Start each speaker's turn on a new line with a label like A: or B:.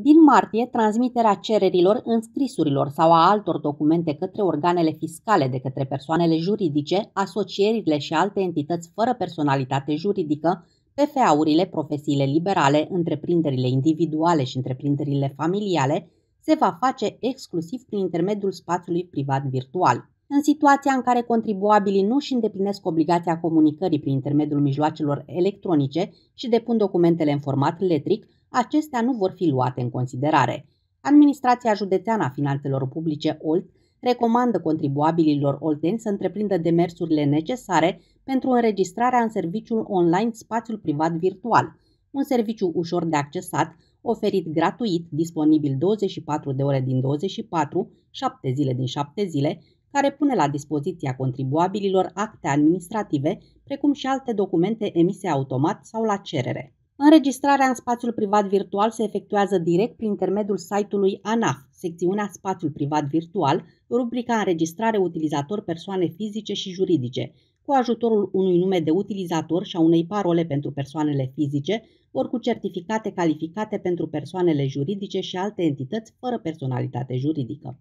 A: Din martie, transmiterea cererilor, înscrisurilor sau a altor documente către organele fiscale de către persoanele juridice, asocierile și alte entități fără personalitate juridică, PFA-urile, profesiile liberale, întreprinderile individuale și întreprinderile familiale, se va face exclusiv prin intermediul spațiului privat virtual. În situația în care contribuabilii nu își îndeplinesc obligația comunicării prin intermediul mijloacelor electronice și depun documentele în format letric, acestea nu vor fi luate în considerare. Administrația Județeană a Finanțelor Publice Olt recomandă contribuabililor olteni să întreprindă demersurile necesare pentru înregistrarea în serviciul online Spațiul Privat Virtual, un serviciu ușor de accesat, oferit gratuit, disponibil 24 de ore din 24, 7 zile din 7 zile, care pune la dispoziția contribuabililor acte administrative, precum și alte documente emise automat sau la cerere. Înregistrarea în spațiul privat virtual se efectuează direct prin intermediul site-ului ANAF, secțiunea Spațiul privat virtual, rubrica Înregistrare utilizator persoane fizice și juridice, cu ajutorul unui nume de utilizator și a unei parole pentru persoanele fizice, ori cu certificate calificate pentru persoanele juridice și alte entități fără personalitate juridică.